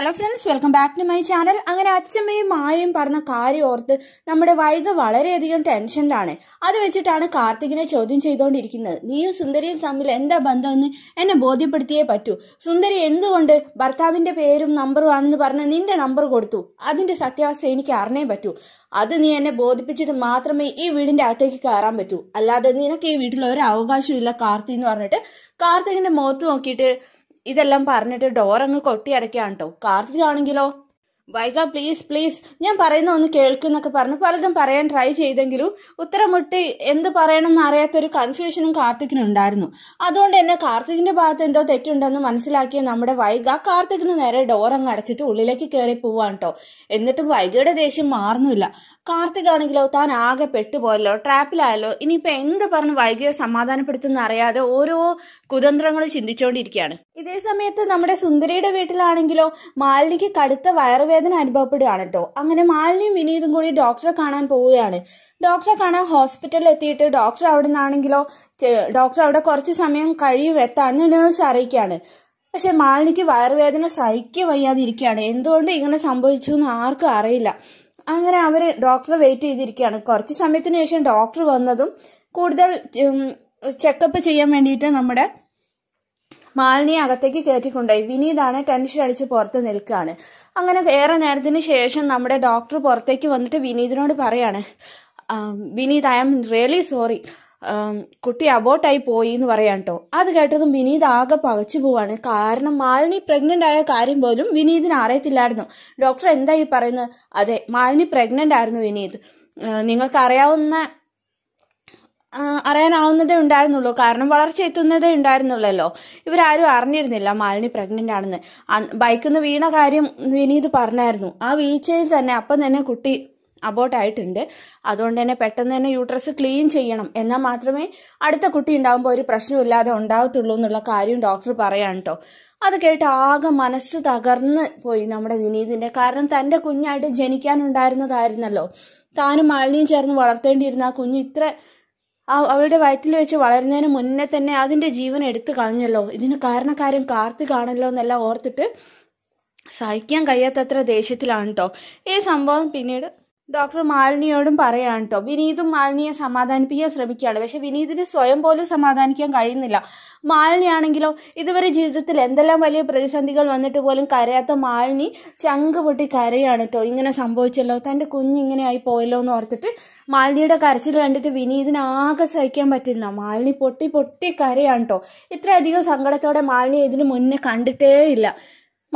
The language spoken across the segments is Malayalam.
hello friends welcome back to my channel അങ്ങനെ അച്ഛമ്മയും മായയും പറഞ്ഞ കാര്യം ഓർത്ത് നമ്മുടെ വൈഗ വളരെയധികം ടെൻഷനിലാണ് അത് വെച്ചിട്ടാണ് കാർത്തികിനെ ചോദ്യം ചെയ്തുകൊണ്ടിരിക്കുന്നത് നീയും സുന്ദരിയും തമ്മിൽ എന്താ ബന്ധമെന്ന് എന്നെ ബോധ്യപ്പെടുത്തിയേ പറ്റൂ സുന്ദരി എന്തുകൊണ്ട് ഭർത്താവിന്റെ പേരും നമ്പറും ആണെന്ന് പറഞ്ഞ് നിന്റെ നമ്പർ കൊടുത്തു അതിന്റെ സത്യാവസ്ഥ എനിക്ക് അറിഞ്ഞേ പറ്റൂ അത് നീ എന്നെ ബോധിപ്പിച്ചിട്ട് മാത്രമേ ഈ വീടിന്റെ അകത്തേക്ക് കയറാൻ പറ്റൂ അല്ലാതെ നിനക്ക് ഈ വീട്ടിൽ ഒരു അവകാശവും ഇല്ല കാർത്തി എന്ന് പറഞ്ഞിട്ട് കാർത്തികിന്റെ മുഖത്ത് നോക്കിയിട്ട് ഇതെല്ലാം പറഞ്ഞിട്ട് ഡോർ അങ്ങ് കൊട്ടിയടയ്ക്കാണ് കേട്ടോ കാർത്തിക് ആണെങ്കിലോ വൈഗ പ്ലീസ് പ്ലീസ് ഞാൻ പറയുന്ന ഒന്ന് കേൾക്കുന്നൊക്കെ പറഞ്ഞ് പലതും പറയാൻ ട്രൈ ചെയ്തെങ്കിലും ഉത്തരമുട്ടി എന്ത് പറയണമെന്ന് അറിയാത്തൊരു കൺഫ്യൂഷനും കാർത്തിക്കിനുണ്ടായിരുന്നു അതുകൊണ്ട് തന്നെ കാർത്തികിന്റെ ഭാഗത്ത് എന്തോ തെറ്റുണ്ടെന്ന് മനസ്സിലാക്കിയ നമ്മുടെ വൈഗ കാർത്തികിന് നേരെ ഡോർ അങ്ങ് അടച്ചിട്ട് ഉള്ളിലേക്ക് കയറി പോവാണ് കേട്ടോ എന്നിട്ടും വൈഗയുടെ ദേഷ്യം മാറുന്നില്ല കാർത്തികാണെങ്കിലോ താൻ ആകെ പെട്ടുപോയല്ലോ ട്രാപ്പിലായല്ലോ ഇനിയിപ്പോൾ എന്ത് പറഞ്ഞ് വൈകിയോ സമാധാനപ്പെടുത്തുന്ന അറിയാതെ ഓരോ കുതന്ത്രങ്ങൾ ചിന്തിച്ചുകൊണ്ടിരിക്കുകയാണ് ഇതേ സമയത്ത് നമ്മുടെ സുന്ദരിയുടെ വീട്ടിലാണെങ്കിലോ മാലിനിക്ക് കടുത്ത വയറുവേദന അനുഭവപ്പെടുകയാണ് കേട്ടോ അങ്ങനെ മാലിനിയും വിനീതും കൂടി ഡോക്ടറെ കാണാൻ പോവുകയാണ് ഡോക്ടറെ കാണാൻ ഹോസ്പിറ്റലിൽ എത്തിയിട്ട് ഡോക്ടർ അവിടെ നിന്നാണെങ്കിലോ ഡോക്ടർ അവിടെ കുറച്ച് സമയം കഴിയും എത്താൻ നേഴ്സ് അറിയിക്കുകയാണ് പക്ഷെ മാലിനിക്ക് വയറുവേദന സഹിക്കുക വയ്യാതിരിക്കുകയാണ് എന്തുകൊണ്ട് ഇങ്ങനെ സംഭവിച്ചു എന്ന് ആർക്കും അറിയില്ല അങ്ങനെ അവർ ഡോക്ടറെ വെയിറ്റ് ചെയ്തിരിക്കുകയാണ് കുറച്ച് സമയത്തിന് ശേഷം ഡോക്ടർ വന്നതും കൂടുതൽ ചെക്കപ്പ് ചെയ്യാൻ വേണ്ടിയിട്ട് നമ്മുടെ മാലിനിയെ അകത്തേക്ക് കയറ്റിക്കൊണ്ടായി വിനീതാണ് ടെൻഷൻ അടിച്ച് പുറത്ത് നിൽക്കുകയാണ് അങ്ങനെ ഏറെ നേരത്തിന് ശേഷം നമ്മുടെ ഡോക്ടർ പുറത്തേക്ക് വന്നിട്ട് വിനീതിനോട് പറയാണ് Vineeth I am really sorry കുട്ടി അബോട്ടായി പോയി എന്ന് പറയാം കേട്ടോ അത് കേട്ടതും വിനീത് ആകെ പകച്ചു പോവാണ് കാരണം മാലിനി പ്രഗ്നന്റ് ആയ കാര്യം പോലും വിനീതിന് അറിയത്തില്ലായിരുന്നു ഡോക്ടർ എന്താ ഈ പറയുന്നത് അതെ മാലിനി പ്രഗ്നന്റ് ആയിരുന്നു വിനീത് നിങ്ങൾക്ക് അറിയാവുന്ന അറിയാനാവുന്നതേ ഉണ്ടായിരുന്നുള്ളൂ കാരണം വളർച്ച എത്തുന്നതേ ഉണ്ടായിരുന്നുള്ളല്ലോ ഇവരാരും അറിഞ്ഞിരുന്നില്ല മാലിനി പ്രഗ്നന്റ് ആണെന്ന് ബൈക്കിൽ നിന്ന് വീണ കാര്യം വിനീത് പറഞ്ഞായിരുന്നു ആ വീഴ്ചയിൽ തന്നെ അപ്പം തന്നെ കുട്ടി അബോട്ടായിട്ടുണ്ട് അതുകൊണ്ട് തന്നെ പെട്ടെന്ന് തന്നെ യൂട്രസ് ക്ലീൻ ചെയ്യണം എന്നാൽ മാത്രമേ അടുത്ത കുട്ടി ഉണ്ടാകുമ്പോൾ ഒരു പ്രശ്നമില്ലാതെ ഉണ്ടാകത്തുള്ളൂ എന്നുള്ള കാര്യം ഡോക്ടർ പറയാണ് കേട്ടോ അത് കേട്ട് ആകെ മനസ്സ് തകർന്ന് പോയി നമ്മുടെ വിനീതിന്റെ കാരണം തന്റെ കുഞ്ഞായിട്ട് ജനിക്കാനുണ്ടായിരുന്നതായിരുന്നല്ലോ താനും മാലിന്യം ചേർന്ന് വളർത്തേണ്ടിയിരുന്ന ആ കുഞ്ഞ് ഇത്ര അവളുടെ വയറ്റിൽ വെച്ച് വളരുന്നതിന് മുന്നേ തന്നെ അതിന്റെ ജീവൻ എടുത്തു കളഞ്ഞല്ലോ ഇതിന് കാരണക്കാരൻ കാർത്തിക് ആണല്ലോ എന്നെല്ലാം ഓർത്തിട്ട് സഹിക്കാൻ കഴിയാത്തത്ര ദേഷ്യത്തിലാണ് കേട്ടോ ഈ സംഭവം പിന്നീട് ഡോക്ടർ മാലിനിയോടും പറയാണ് കേട്ടോ വിനീതും മാലിനിയെ സമാധാനിപ്പിക്കാൻ ശ്രമിക്കുകയാണ് പക്ഷെ വിനീതിന് സ്വയം പോലും സമാധാനിക്കാൻ കഴിയുന്നില്ല മാലിനിയാണെങ്കിലോ ഇതുവരെ ജീവിതത്തിൽ എന്തെല്ലാം വലിയ പ്രതിസന്ധികൾ വന്നിട്ട് പോലും കരയാത്ത മാലിനി ചങ്ക് പൊട്ടി കരയാണ് കേട്ടോ ഇങ്ങനെ സംഭവിച്ചല്ലോ തൻ്റെ കുഞ്ഞിങ്ങനെ ആയി പോയല്ലോ എന്ന് ഓർത്തിട്ട് മാലിനിയുടെ കരച്ചിൽ കണ്ടിട്ട് വിനീതിന് ആകെ സഹിക്കാൻ പറ്റില്ല മാലിനി പൊട്ടി പൊട്ടി കരയാണ് കേട്ടോ ഇത്രയധികം സങ്കടത്തോടെ മാലിനി ഇതിനു മുന്നേ കണ്ടിട്ടേ ഇല്ല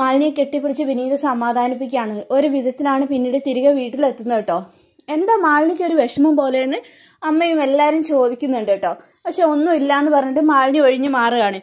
മാലിനിയെ കെട്ടിപ്പിടിച്ച് വിനീത സമാധാനിപ്പിക്കുകയാണ് ഒരു വിധത്തിലാണ് പിന്നീട് തിരികെ വീട്ടിലെത്തുന്നത് കേട്ടോ എന്താ മാലിനിക്ക് ഒരു വിഷമം പോലെയെന്ന് അമ്മയും എല്ലാവരും ചോദിക്കുന്നുണ്ട് കേട്ടോ പക്ഷെ ഒന്നും ഇല്ലാന്ന് പറഞ്ഞിട്ട് മാലിനി ഒഴിഞ്ഞു മാറുകയാണ്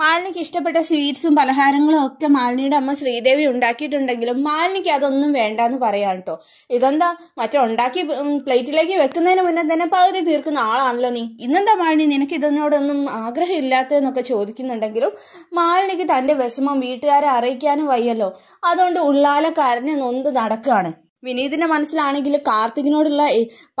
മാലിനിക്ക് ഇഷ്ടപ്പെട്ട സ്വീറ്റ്സും പലഹാരങ്ങളും ഒക്കെ മാലിനിയുടെ അമ്മ ശ്രീദേവി ഉണ്ടാക്കിയിട്ടുണ്ടെങ്കിലും മാലിനിക്ക് അതൊന്നും വേണ്ട എന്ന് പറയാം കേട്ടോ ഇതെന്താ മറ്റേ ഉണ്ടാക്കി പ്ലേറ്റിലേക്ക് വെക്കുന്നതിന് മുന്നേ തന്നെ പകുതി തീർക്കുന്ന ആളാണല്ലോ നീ ഇന്നെന്താ മാലിനി നിനക്ക് ഇതിനോടൊന്നും ആഗ്രഹമില്ലാത്തതെന്നൊക്കെ ചോദിക്കുന്നുണ്ടെങ്കിലും മാലിനിക്ക് തന്റെ വിഷമം വീട്ടുകാരെ അറിയിക്കാനും വയ്യല്ലോ അതുകൊണ്ട് ഉള്ളാലക്കാരനെ നൊന്ത് നടക്കുകയാണ് വിനീതിന്റെ മനസ്സിലാണെങ്കിൽ കാർത്തികിനോടുള്ള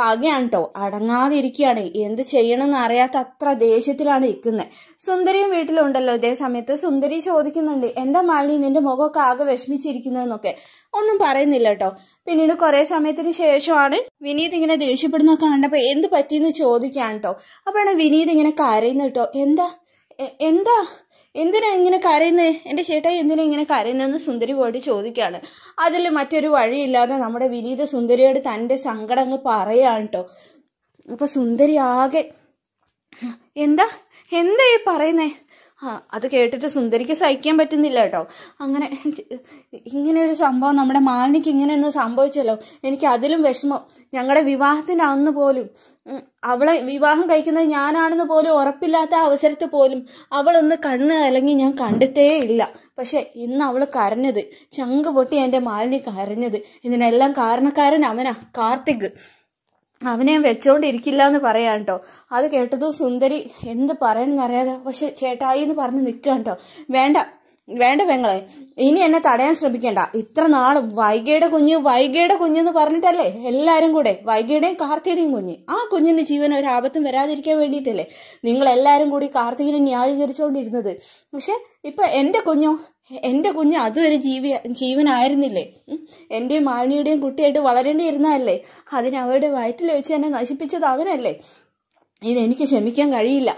പകയാണ് കേട്ടോ അടങ്ങാതെ ഇരിക്കുകയാണ് എന്ത് ചെയ്യണമെന്ന് അറിയാത്ത അത്ര ദേഷ്യത്തിലാണ് ഇരിക്കുന്നത് സുന്ദരിയും വീട്ടിലുണ്ടല്ലോ ഇതേ സമയത്ത് സുന്ദരി ചോദിക്കുന്നുണ്ട് എന്താ മാലിനി നിന്റെ മുഖമൊക്കെ ആകെ വിഷമിച്ചിരിക്കുന്നതെന്നൊക്കെ ഒന്നും പറയുന്നില്ല കേട്ടോ പിന്നീട് കുറെ സമയത്തിന് ശേഷമാണ് വിനീത് ഇങ്ങനെ ദേഷ്യപ്പെടുന്നൊക്കെ കണ്ടപ്പോൾ എന്ത് പറ്റിയെന്ന് ചോദിക്കാണ് കേട്ടോ അപ്പോഴാണ് വിനീത് ഇങ്ങനെ കരയുന്നത് കേട്ടോ എന്താ എന്താ എന്തിനാ ഇങ്ങനെ കരയുന്നത് എൻ്റെ ചേട്ടാ എന്തിനാ ഇങ്ങനെ കരയുന്നതെന്ന് സുന്ദരി പോയിട്ട് ചോദിക്കുകയാണ് അതിൽ മറ്റൊരു വഴിയില്ലാതെ നമ്മുടെ വിനീത സുന്ദരിയോട് തൻ്റെ സങ്കടം അങ്ങ് പറയുകയാണ് കേട്ടോ അപ്പം സുന്ദരി ആകെ എന്താ എന്താ ഈ പറയുന്നേ അത് കേട്ടിട്ട് സുന്ദരിക്ക് സഹിക്കാൻ പറ്റുന്നില്ല കേട്ടോ അങ്ങനെ ഇങ്ങനെ ഒരു സംഭവം നമ്മുടെ മാലിനിക്ക് ഇങ്ങനെയൊന്നും സംഭവിച്ചല്ലോ എനിക്ക് അതിലും വിഷമം ഞങ്ങളുടെ വിവാഹത്തിന്റെ അന്ന് പോലും അവളെ വിവാഹം കഴിക്കുന്നത് ഞാനാണെന്ന് പോലും ഉറപ്പില്ലാത്ത അവസരത്തിൽ പോലും അവളൊന്ന് കണ്ണ് അലങ്ങി ഞാൻ കണ്ടിട്ടേ ഇല്ല പക്ഷെ ഇന്ന് അവൾ കരഞ്ഞത് ചങ്ക് പൊട്ടി എന്റെ മാലിനി കരഞ്ഞത് ഇതിനെല്ലാം കാരണക്കാരൻ അവനാ കാർത്തിക് അവനെ വെച്ചോണ്ടിരിക്കില്ല എന്ന് പറയാൻ കേട്ടോ അത് കേട്ടത് സുന്ദരി എന്ത് പറയണമെന്ന് അറിയാതെ പക്ഷെ ചേട്ടായി എന്ന് പറഞ്ഞ് നിൽക്കുക കേട്ടോ വേണ്ട വേണ്ട പെങ്ങളെ ഇനി എന്നെ തടയാൻ ശ്രമിക്കണ്ട ഇത്ര നാളും വൈഗയുടെ കുഞ്ഞ് വൈഗയുടെ കുഞ്ഞെന്ന് പറഞ്ഞിട്ടല്ലേ എല്ലാരും കൂടെ വൈഗയുടെയും കാർത്തികയുടെയും കുഞ്ഞ് ആ കുഞ്ഞിന്റെ ജീവൻ ഒരു ആപത്തും വരാതിരിക്കാൻ വേണ്ടിയിട്ടല്ലേ നിങ്ങൾ എല്ലാരും കൂടി കാർത്തികനെ ന്യായീകരിച്ചുകൊണ്ടിരുന്നത് പക്ഷെ ഇപ്പൊ എന്റെ കുഞ്ഞോ എന്റെ കുഞ്ഞ് അതൊരു ജീവി ജീവനായിരുന്നില്ലേ എന്റെയും മാലിനിയുടെയും കുട്ടിയായിട്ട് വളരേണ്ടിയിരുന്നതല്ലേ അതിനവരുടെ വയറ്റിൽ വെച്ച് തന്നെ നശിപ്പിച്ചത് അവനല്ലേ ഇതെനിക്ക് ക്ഷമിക്കാൻ കഴിയില്ല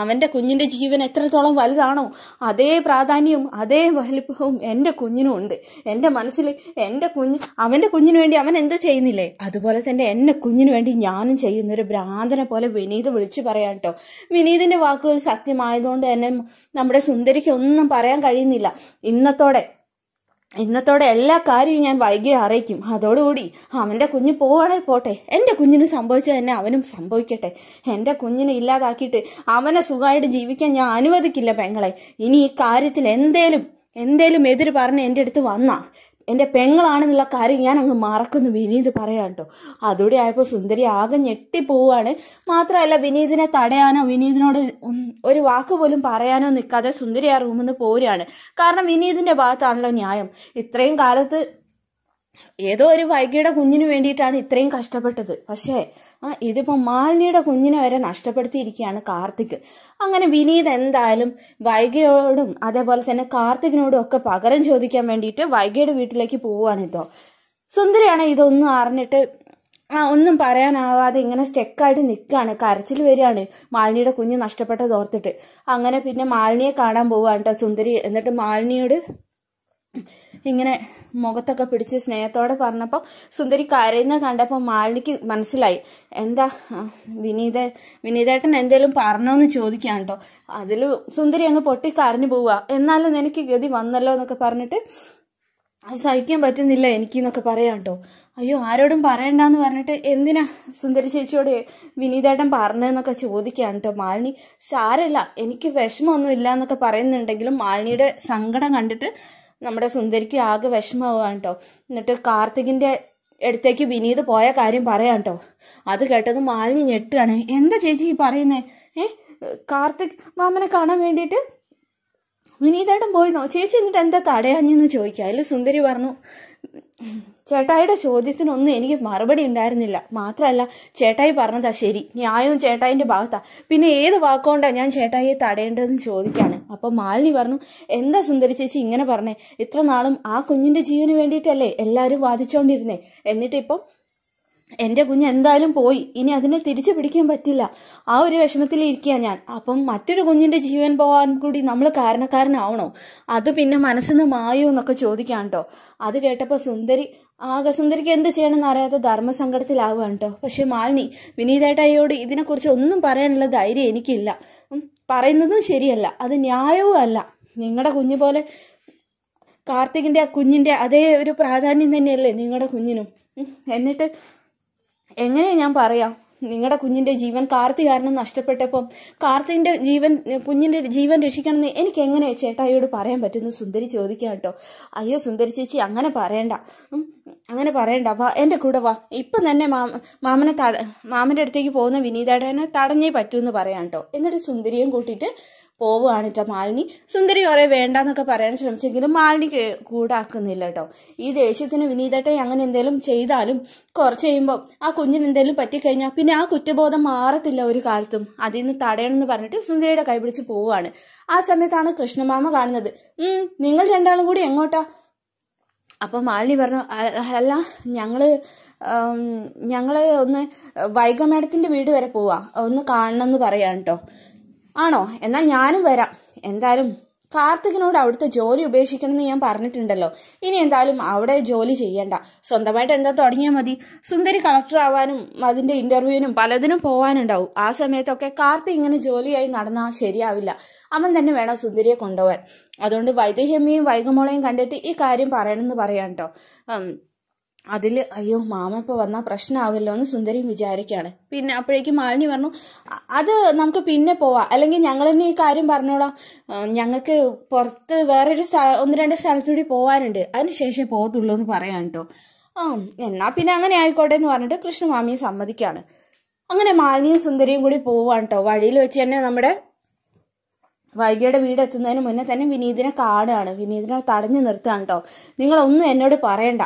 അവന്റെ കുഞ്ഞിന്റെ ജീവൻ എത്രത്തോളം വലുതാണോ അതേ പ്രാധാന്യവും അതേ വലിപ്പവും എൻ്റെ കുഞ്ഞിനും ഉണ്ട് എൻ്റെ മനസ്സിൽ എൻ്റെ കുഞ്ഞ് അവൻ്റെ കുഞ്ഞിന് വേണ്ടി അവൻ എന്ത് ചെയ്യുന്നില്ലേ അതുപോലെ തന്നെ എൻ്റെ കുഞ്ഞിന് വേണ്ടി ഞാനും ചെയ്യുന്നൊരു ഭ്രാന്തനെ പോലെ വിനീത് വിളിച്ചു പറയാം കേട്ടോ വിനീതിന്റെ വാക്കുകൾ സത്യമായതുകൊണ്ട് തന്നെ നമ്മുടെ സുന്ദരിക്ക് ഒന്നും പറയാൻ കഴിയുന്നില്ല ഇന്നത്തോടെ ഇന്നത്തോടെ എല്ലാ കാര്യവും ഞാൻ വൈകി അറിയിക്കും അതോടുകൂടി അവന്റെ കുഞ്ഞ് പോവാണേ പോട്ടെ എന്റെ കുഞ്ഞിന് സംഭവിച്ചത് തന്നെ അവനും സംഭവിക്കട്ടെ എന്റെ കുഞ്ഞിനെ ഇല്ലാതാക്കിയിട്ട് അവനെ സുഖമായിട്ട് ജീവിക്കാൻ ഞാൻ അനുവദിക്കില്ല പെങ്ങളെ ഇനി ഈ കാര്യത്തിൽ എന്തേലും എന്തേലും എതിര് പറഞ്ഞ് എൻ്റെ അടുത്ത് വന്നാ എൻ്റെ പെങ്ങളാണെന്നുള്ള കാര്യം ഞാൻ അങ്ങ് മറക്കുന്നു വിനീത് പറയാം കേട്ടോ അതോടെ ആയപ്പോൾ സുന്ദരി ആകെ ഞെട്ടിപ്പോവാണ് മാത്രമല്ല വിനീതിനെ തടയാനോ വിനീതിനോട് ഒരു വാക്ക് പോലും പറയാനോ നിൽക്കാതെ സുന്ദരി ആ റൂമിൽ നിന്ന് പോരുകയാണ് കാരണം വിനീതിൻ്റെ ഭാഗത്താണല്ലോ ന്യായം ഇത്രയും കാലത്ത് ഏതോ ഒരു വൈകിയുടെ കുഞ്ഞിന് വേണ്ടിയിട്ടാണ് ഇത്രയും കഷ്ടപ്പെട്ടത് പക്ഷേ ഇതിപ്പോ മാലിനിയുടെ കുഞ്ഞിനെ വരെ നഷ്ടപ്പെടുത്തിയിരിക്കുകയാണ് കാർത്തിക് അങ്ങനെ വിനീത് എന്തായാലും വൈകിയോടും അതേപോലെ തന്നെ കാർത്തികിനോടും ഒക്കെ പകരം ചോദിക്കാൻ വേണ്ടിയിട്ട് വൈകിയുടെ വീട്ടിലേക്ക് പോവുകയാണ് ഇതോ സുന്ദരയാണ് ഇതൊന്നും അറിഞ്ഞിട്ട് ആ ഒന്നും പറയാനാവാതെ ഇങ്ങനെ സ്റ്റെക്കായിട്ട് നിൽക്കുകയാണ് കരച്ചിൽ വരികയാണ് മാലിനിയുടെ കുഞ്ഞ് നഷ്ടപ്പെട്ടത് ഓർത്തിട്ട് അങ്ങനെ പിന്നെ മാലിനിയെ കാണാൻ പോവുകയാണ് കേട്ടോ സുന്ദരി എന്നിട്ട് മാലിനിയോട് ഇങ്ങനെ മുഖത്തൊക്കെ പിടിച്ച് സ്നേഹത്തോടെ പറഞ്ഞപ്പോൾ സുന്ദരി കരയുന്ന കണ്ടപ്പോൾ മാലിനിക്ക് മനസ്സിലായി എന്താ വിനീത വിനീതേട്ടൻ എന്തേലും പറഞ്ഞോന്ന് എന്ന് ചോദിക്കാൻ കേട്ടോ അതിൽ സുന്ദരി അങ്ങ് പൊട്ടി കരഞ്ഞു പോവുക എന്നാലും എനിക്ക് ഗതി വന്നല്ലോ എന്നൊക്കെ പറഞ്ഞിട്ട് സഹിക്കാൻ പറ്റുന്നില്ല എനിക്ക് എന്നൊക്കെ പറയാം കേട്ടോ അയ്യോ ആരോടും പറയണ്ടെന്ന് പറഞ്ഞിട്ട് എന്തിനാ സുന്ദരി ചേച്ചിയോട് വിനീതേട്ടൻ പറഞ്ഞതെന്നൊക്കെ ചോദിക്കുകയാണ് കേട്ടോ മാലിനി സാരല്ല എനിക്ക് വിഷമമൊന്നും ഇല്ല എന്നൊക്കെ പറയുന്നുണ്ടെങ്കിലും മാലിനിയുടെ സങ്കടം കണ്ടിട്ട് നമ്മുടെ സുന്ദരിക്ക് ആകെ വിഷമമാവാണ് കേട്ടോ എന്നിട്ട് കാർത്തികിന്റെ അടുത്തേക്ക് വിനീത് പോയ കാര്യം പറയാം കേട്ടോ അത് കേട്ടത് മാലിന്യ ഞെട്ടുകയാണ് എന്താ ചേച്ചി ഈ പറയുന്നേ ഏ കാർത്തിക് മാമനെ കാണാൻ വേണ്ടിയിട്ട് വിനീതേട്ടൻ പോയിന്നോ ചേച്ചി എന്നിട്ട് എന്താ തടയാഞ്ഞെന്ന് ചോദിക്കുക അതിൽ സുന്ദരി പറഞ്ഞു ചേട്ടായിയുടെ ചോദ്യത്തിനൊന്നും എനിക്ക് മറുപടി ഉണ്ടായിരുന്നില്ല മാത്രമല്ല ചേട്ടായി പറഞ്ഞതാ ശരി ന്യായവും ചേട്ടായിൻ്റെ ഭാഗത്താ പിന്നെ ഏത് വാക്കുകൊണ്ടാണ് ഞാൻ ചേട്ടായിയെ തടയേണ്ടതെന്ന് ചോദിക്കാണ് അപ്പോൾ മാലിനി പറഞ്ഞു എന്താ സുന്ദരി ചേച്ചി ഇങ്ങനെ പറഞ്ഞേ ഇത്ര നാളും ആ കുഞ്ഞിന്റെ ജീവന് വേണ്ടിയിട്ടല്ലേ എല്ലാവരും വാദിച്ചോണ്ടിരുന്നേ എന്നിട്ടിപ്പം എന്റെ കുഞ്ഞ് എന്തായാലും പോയി ഇനി അതിനെ തിരിച്ചു പിടിക്കാൻ പറ്റില്ല ആ ഒരു വിഷമത്തിൽ ഇരിക്കുക ഞാൻ അപ്പം മറ്റൊരു കുഞ്ഞിന്റെ ജീവൻ പോകാൻ കൂടി നമ്മൾ കാരണക്കാരനാവണോ അത് പിന്നെ മനസ്സിൽ നിന്ന് മായോ എന്നൊക്കെ ചോദിക്കാൻ കേട്ടോ അത് കേട്ടപ്പോൾ സുന്ദരി സുന്ദരിക്ക് എന്ത് ചെയ്യണമെന്ന് അറിയാതെ ധർമ്മസങ്കടത്തിലാവുകയാണ് കേട്ടോ പക്ഷെ മാലിനി വിനീതേട്ടയോട് ഇതിനെക്കുറിച്ച് ഒന്നും പറയാനുള്ള ധൈര്യം എനിക്കില്ല പറയുന്നതും ശരിയല്ല അത് ന്യായവും അല്ല നിങ്ങളുടെ കുഞ്ഞു പോലെ കാർത്തികിന്റെ കുഞ്ഞിന്റെ അതേ ഒരു പ്രാധാന്യം തന്നെയല്ലേ നിങ്ങളുടെ കുഞ്ഞിനും എന്നിട്ട് എങ്ങനെ ഞാൻ പറയാം നിങ്ങളുടെ കുഞ്ഞിന്റെ ജീവൻ കാർത്തി കാരണം നഷ്ടപ്പെട്ടപ്പം കാർത്തിന്റെ ജീവൻ കുഞ്ഞിന്റെ ജീവൻ എന്ന് എനിക്ക് എങ്ങനെ ചേട്ടായിയോട് പറയാൻ പറ്റുന്ന സുന്ദരി ചോദിക്കാം കേട്ടോ അയ്യോ സുന്ദരി ചേച്ചി അങ്ങനെ പറയണ്ട അങ്ങനെ പറയണ്ട വാ എന്റെ കൂടെ വാ ഇപ്പം തന്നെ മാമനെ തട അടുത്തേക്ക് പോകുന്ന വിനീതേടനെ തടഞ്ഞേ പറ്റൂ എന്ന് പറയാം കേട്ടോ എന്നിട്ട് സുന്ദരിയും കൂട്ടിയിട്ട് പോവുകയാണ് കേട്ടോ മാലിനി വേണ്ട എന്നൊക്കെ പറയാൻ ശ്രമിച്ചെങ്കിലും മാലിനി കൂടാക്കുന്നില്ല കേട്ടോ ഈ ദേഷ്യത്തിന് വിനീതട്ടെ അങ്ങനെ എന്തെങ്കിലും ചെയ്താലും കുറച്ച് കഴിയുമ്പോൾ ആ കുഞ്ഞിന് എന്തെങ്കിലും പറ്റിക്കഴിഞ്ഞാൽ പിന്നെ ആ കുറ്റബോധം മാറത്തില്ല ഒരു കാലത്തും അതിൽ നിന്ന് തടയണമെന്ന് പറഞ്ഞിട്ട് സുന്ദരിയുടെ കൈപിടിച്ച് പോവുകയാണ് ആ സമയത്താണ് കൃഷ്ണമാമ കാണുന്നത് നിങ്ങൾ രണ്ടാളും കൂടി എങ്ങോട്ടാ അപ്പോൾ മാലിനി പറഞ്ഞു അല്ല ഞങ്ങള് ഞങ്ങള് ഒന്ന് വൈഗമേടത്തിന്റെ വീട് വരെ പോവാ ഒന്ന് കാണണം എന്ന് പറയാൻ കേട്ടോ ആണോ എന്നാ ഞാനും വരാം എന്തായാലും കാർത്തികിനോട് അവിടുത്തെ ജോലി ഉപേക്ഷിക്കണമെന്ന് ഞാൻ പറഞ്ഞിട്ടുണ്ടല്ലോ ഇനി എന്തായാലും അവിടെ ജോലി ചെയ്യണ്ട സ്വന്തമായിട്ട് എന്താ തുടങ്ങിയാൽ മതി സുന്ദരി കളക്ടർ ആവാനും അതിന്റെ ഇന്റർവ്യൂവിനും പലതിനും പോവാനുണ്ടാവും ആ സമയത്തൊക്കെ കാർത്തി ഇങ്ങനെ ജോലിയായി നടന്നാൽ ശരിയാവില്ല അവൻ തന്നെ വേണം സുന്ദരിയെ കൊണ്ടുപോവാൻ അതുകൊണ്ട് വൈദേഹമ്മയും വൈകുമോളയും കണ്ടിട്ട് ഈ കാര്യം പറയണമെന്ന് പറയാം കേട്ടോ അതിൽ അയ്യോ മാമ ഇപ്പൊ വന്നാൽ പ്രശ്നമാവില്ലോ എന്ന് സുന്ദരിയും വിചാരിക്കുകയാണ് പിന്നെ അപ്പോഴേക്കും മാലിനി പറഞ്ഞു അത് നമുക്ക് പിന്നെ പോവാം അല്ലെങ്കിൽ ഞങ്ങൾ തന്നെ ഈ കാര്യം പറഞ്ഞോളാം ഞങ്ങൾക്ക് പുറത്ത് വേറൊരു സ്ഥല ഒന്ന് രണ്ട് സ്ഥലത്തുകൂടി പോകാനുണ്ട് അതിനുശേഷം പോകത്തുള്ളൂ എന്ന് പറയാൻ കേട്ടോ ആ എന്നാ പിന്നെ അങ്ങനെ ആയിക്കോട്ടെ എന്ന് പറഞ്ഞിട്ട് കൃഷ്ണമാമിയെ സമ്മതിക്കാണ് അങ്ങനെ മാലിനിയും സുന്ദരിയും കൂടി പോവാണ് കേട്ടോ വഴിയിൽ വെച്ച് തന്നെ നമ്മുടെ വൈകിയുടെ വീട് എത്തുന്നതിന് മുന്നേ തന്നെ വിനീതിനെ കാണുകയാണ് വിനീതിനെ തടഞ്ഞു നിർത്തുകയാണ് കേട്ടോ നിങ്ങളൊന്നും എന്നോട് പറയണ്ട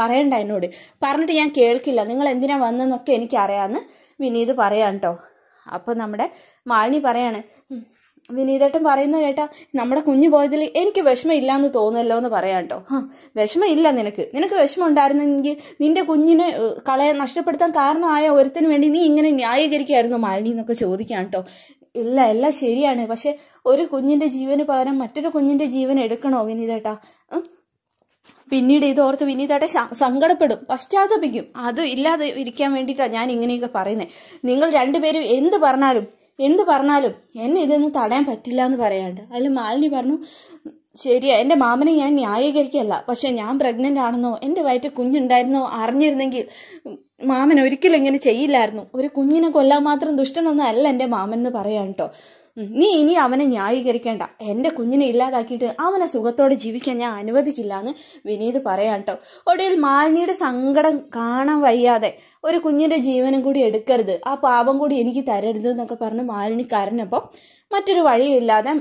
പറയണ്ട എന്നോട് പറഞ്ഞിട്ട് ഞാൻ കേൾക്കില്ല നിങ്ങൾ എന്തിനാ വന്നെന്നൊക്കെ എനിക്കറിയാമെന്ന് വിനീത് പറയാം കേട്ടോ അപ്പോൾ നമ്മുടെ മാലിനി പറയാണ് വിനീതേട്ടൻ പറയുന്ന കേട്ടാ നമ്മുടെ കുഞ്ഞു പോയതിൽ എനിക്ക് വിഷമമില്ല എന്ന് തോന്നുമല്ലോ എന്ന് പറയാം കേട്ടോ വിഷമമില്ല നിനക്ക് നിനക്ക് വിഷമം ഉണ്ടായിരുന്നെങ്കിൽ നിന്റെ കുഞ്ഞിനെ കളയാൻ നഷ്ടപ്പെടുത്താൻ കാരണമായ ഒരുത്തിന് വേണ്ടി നീ ഇങ്ങനെ ന്യായീകരിക്കായിരുന്നു മാലിനി എന്നൊക്കെ ചോദിക്കാം കേട്ടോ ഇല്ല എല്ലാം ശരിയാണ് പക്ഷെ ഒരു കുഞ്ഞിന്റെ ജീവന് പകരം മറ്റൊരു കുഞ്ഞിന്റെ ജീവൻ എടുക്കണോ വിനീതേട്ടാ പിന്നീട് ഇതോർത്ത് വിനീതയുടെ സങ്കടപ്പെടും പശ്ചാത്തപിക്കും അത് ഇല്ലാതെ ഇരിക്കാൻ വേണ്ടിയിട്ടാണ് ഞാൻ ഇങ്ങനെയൊക്കെ പറയുന്നത് നിങ്ങൾ രണ്ടുപേരും എന്ത് പറഞ്ഞാലും എന്ത് പറഞ്ഞാലും എന്നെ ഇതൊന്നും തടയാൻ പറ്റില്ല എന്ന് പറയാണ്ട് അതിൽ മാലിനി പറഞ്ഞു ശരിയാ എൻ്റെ മാമനെ ഞാൻ ന്യായീകരിക്കല്ല പക്ഷെ ഞാൻ പ്രഗ്നന്റ് ആണെന്നോ എൻ്റെ വയറ്റ് കുഞ്ഞുണ്ടായിരുന്നോ അറിഞ്ഞിരുന്നെങ്കിൽ മാമൻ ഒരിക്കലും ഇങ്ങനെ ചെയ്യില്ലായിരുന്നു ഒരു കുഞ്ഞിനെ കൊല്ലാൻ മാത്രം ദുഷ്ടനൊന്നും അല്ല എൻ്റെ മാമൻ എന്ന് പറയാൻ കേട്ടോ നീ ഇനി അവനെ ന്യായീകരിക്കേണ്ട എൻ്റെ കുഞ്ഞിനെ ഇല്ലാതാക്കിയിട്ട് അവനെ സുഖത്തോടെ ജീവിക്കാൻ ഞാൻ അനുവദിക്കില്ല എന്ന് വിനീത് പറയാം കേട്ടോ ഒടുവിൽ മാലിനിയുടെ സങ്കടം കാണാൻ വയ്യാതെ ഒരു കുഞ്ഞിൻ്റെ ജീവനും കൂടി എടുക്കരുത് ആ പാപം കൂടി എനിക്ക് തരരുത് എന്നൊക്കെ പറഞ്ഞ് മാലിനി കരഞ്ഞപ്പോൾ മറ്റൊരു വഴിയില്ലാതെ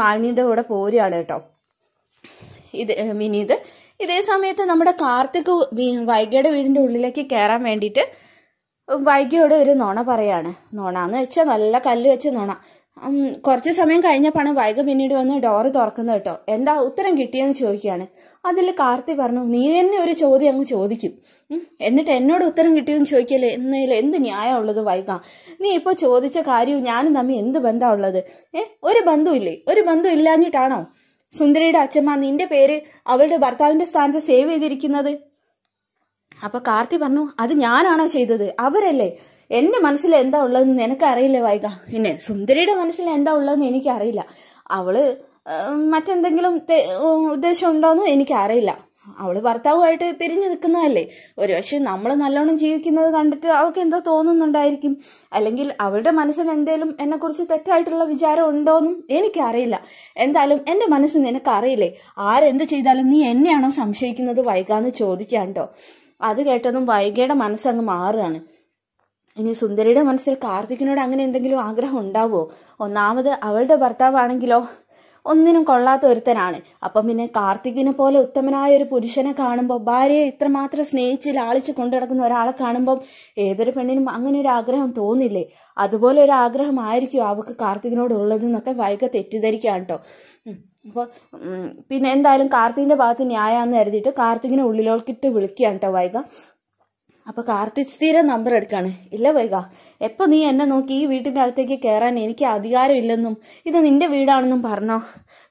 മാലിനിയുടെ കൂടെ പോരുകയാണ് കേട്ടോ ഇത് വിനീത് ഇതേ സമയത്ത് നമ്മുടെ കാർത്തിക് വൈഗയുടെ വീടിൻ്റെ ഉള്ളിലേക്ക് കയറാൻ വേണ്ടിയിട്ട് വൈകിയോട് ഒരു നുണ പറയാണ് നുണ എന്ന് വെച്ചാൽ നല്ല കല്ല് വെച്ച നുണ കുറച്ച് സമയം കഴിഞ്ഞപ്പോഴാണ് വൈഗ പിന്നീട് വന്ന് ഡോറ് തുറക്കുന്നത് കേട്ടോ എന്താ ഉത്തരം കിട്ടിയെന്ന് ചോദിക്കുകയാണ് അതിൽ കാർത്തി പറഞ്ഞു നീ തന്നെ ഒരു ചോദ്യം അങ്ങ് ചോദിക്കും എന്നിട്ട് എന്നോട് ഉത്തരം കിട്ടിയെന്ന് ചോദിക്കല്ലേ എന്നതിൽ എന്ത് ന്യായമുള്ളത് വൈക നീ ഇപ്പൊ ചോദിച്ച കാര്യവും ഞാനും തമ്മിൽ എന്ത് ഉള്ളത് ഏ ഒരു ഇല്ലേ ഒരു ബന്ധം ഇല്ലാഞ്ഞിട്ടാണോ സുന്ദരിയുടെ അച്ഛമ്മ നിന്റെ പേര് അവളുടെ ഭർത്താവിന്റെ സ്ഥാനത്ത് സേവ് ചെയ്തിരിക്കുന്നത് അപ്പൊ കാർത്തി പറഞ്ഞു അത് ഞാനാണോ ചെയ്തത് അവരല്ലേ എന്റെ മനസ്സിൽ എന്താ ഉള്ളതെന്ന് നിനക്കറിയില്ല വൈക പിന്നെ സുന്ദരിയുടെ മനസ്സിൽ എന്താ ഉള്ളതെന്ന് എനിക്കറിയില്ല അവള് മറ്റെന്തെങ്കിലും ഉദ്ദേശം ഉണ്ടോയെന്നും എനിക്കറിയില്ല അവള് ഭർത്താവുമായിട്ട് പിരിഞ്ഞു നിൽക്കുന്നതല്ലേ ഒരു പക്ഷെ നമ്മൾ നല്ലോണം ജീവിക്കുന്നത് കണ്ടിട്ട് അവൾക്ക് എന്തോ തോന്നുന്നുണ്ടായിരിക്കും അല്ലെങ്കിൽ അവളുടെ മനസ്സിന് എന്തേലും എന്നെക്കുറിച്ച് തെറ്റായിട്ടുള്ള വിചാരം എനിക്ക് എനിക്കറിയില്ല എന്തായാലും എന്റെ മനസ്സ് അറിയില്ലേ ആരെന്ത് ചെയ്താലും നീ എന്നെയാണോ സംശയിക്കുന്നത് വൈകാന്ന് ചോദിക്കാണ്ടോ അത് കേട്ടതും വൈകയുടെ മനസ്സങ്ങ് മാറുകയാണ് ഇനി സുന്ദരിയുടെ മനസ്സിൽ കാർത്തികിനോട് അങ്ങനെ എന്തെങ്കിലും ആഗ്രഹം ഉണ്ടാവോ ഒന്നാമത് അവളുടെ ഭർത്താവാണെങ്കിലോ ഒന്നിനും കൊള്ളാത്ത ഒരുത്തനാണ് അപ്പം പിന്നെ കാർത്തികിനെ പോലെ ഉത്തമനായ ഒരു പുരുഷനെ കാണുമ്പോൾ ഭാര്യയെ ഇത്രമാത്രം സ്നേഹിച്ച് ലാളിച്ച് കൊണ്ടുനടക്കുന്ന ഒരാളെ കാണുമ്പോൾ ഏതൊരു പെണ്ണിനും അങ്ങനെ ഒരു ആഗ്രഹം തോന്നില്ലേ അതുപോലെ ഒരു ആഗ്രഹമായിരിക്കും അവൾക്ക് കാർത്തികിനോട് ഉള്ളതെന്നൊക്കെ വൈകി തെറ്റിദ്ധരിക്കുകയാണ് കേട്ടോ അപ്പോൾ പിന്നെ എന്തായാലും കാർത്തികന്റെ ഭാഗത്ത് ന്യായാന്ന് കരുതിയിട്ട് കാർത്തികിനെ ഉള്ളിലോട്ടിട്ട് വിളിക്കുകയാണ് കേട്ടോ വൈക അപ്പൊ കാർത്തിക് സ്ഥിരം നമ്പർ എടുക്കാണ് ഇല്ല വൈക എപ്പൊ നീ എന്നെ നോക്കി ഈ വീട്ടിന്റെ അകത്തേക്ക് കയറാൻ എനിക്ക് അധികാരം ഇല്ലെന്നും ഇത് നിന്റെ വീടാണെന്നും പറഞ്ഞോ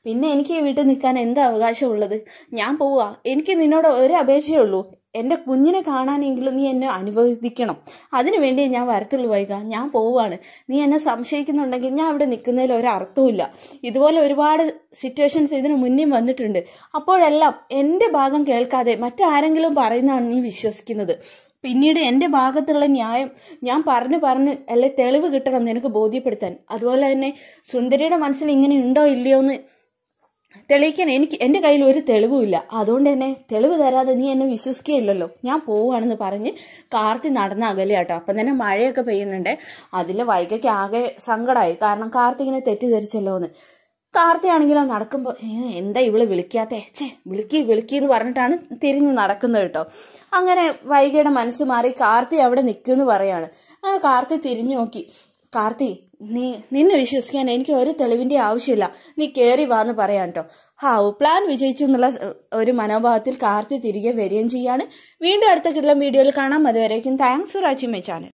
പിന്നെ എനിക്ക് ഈ വീട്ടിൽ നിൽക്കാൻ എന്താ അവകാശം ഉള്ളത് ഞാൻ പോവാ എനിക്ക് നിന്നോട് ഒരു അപേക്ഷയേ ഉള്ളൂ എന്റെ കുഞ്ഞിനെ കാണാനെങ്കിലും നീ എന്നെ അനുവദിക്കണം അതിനുവേണ്ടി ഞാൻ വരത്തുള്ളൂ വൈക ഞാൻ പോവാണ് നീ എന്നെ സംശയിക്കുന്നുണ്ടെങ്കിൽ ഞാൻ ഇവിടെ നിൽക്കുന്നതിൽ ഒരർത്ഥവുമില്ല ഇതുപോലെ ഒരുപാട് സിറ്റുവേഷൻസ് ഇതിനു മുന്നേ വന്നിട്ടുണ്ട് അപ്പോഴെല്ലാം എൻ്റെ ഭാഗം കേൾക്കാതെ മറ്റാരെങ്കിലും പറയുന്നതാണ് നീ വിശ്വസിക്കുന്നത് പിന്നീട് എൻ്റെ ഭാഗത്തുള്ള ന്യായം ഞാൻ പറഞ്ഞു പറഞ്ഞ് അല്ലെ തെളിവ് കിട്ടണം നിനക്ക് ബോധ്യപ്പെടുത്താൻ അതുപോലെ തന്നെ സുന്ദരിയുടെ മനസ്സിൽ ഇങ്ങനെ ഉണ്ടോ ഇല്ലയോ എന്ന് തെളിയിക്കാൻ എനിക്ക് എൻ്റെ കയ്യിൽ ഒരു തെളിവുമില്ല അതുകൊണ്ട് തന്നെ തെളിവ് തരാതെ നീ എന്നെ വിശ്വസിക്കുകയില്ലല്ലോ ഞാൻ പോവുകയാണെന്ന് പറഞ്ഞ് കാർത്തി നടന്ന അകലെയാട്ടോ അപ്പം തന്നെ മഴയൊക്കെ പെയ്യുന്നുണ്ട് അതിൽ വൈകയ്ക്ക് ആകെ സങ്കടമായി കാരണം ഇങ്ങനെ തെറ്റിദ്ധരിച്ചല്ലോ എന്ന് കാർത്തിയാണെങ്കിലോ നടക്കുമ്പോൾ എന്താ ഇവള് വിളിക്കാത്ത ചേ വിളിക്കി വിളിക്കി എന്ന് പറഞ്ഞിട്ടാണ് തിരിഞ്ഞ് നടക്കുന്നത് കേട്ടോ അങ്ങനെ വൈകിയുടെ മനസ്സ് മാറി കാർത്തി അവിടെ നിൽക്കുന്നു പറയാണ് അങ്ങനെ കാർത്തി തിരിഞ്ഞു നോക്കി കാർത്തി നീ നിന്നെ വിശ്വസിക്കാൻ എനിക്ക് ഒരു തെളിവിന്റെ ആവശ്യമില്ല നീ കയറി വാന്ന് പറയാം കേട്ടോ ഹാവ് പ്ലാൻ വിജയിച്ചു എന്നുള്ള ഒരു മനോഭാവത്തിൽ കാർത്തി തിരികെ വരികയും ചെയ്യാണ് വീണ്ടും അടുത്ത കിട്ടുന്ന വീഡിയോയിൽ കാണാം അതുവരേക്കും thanks for watching my channel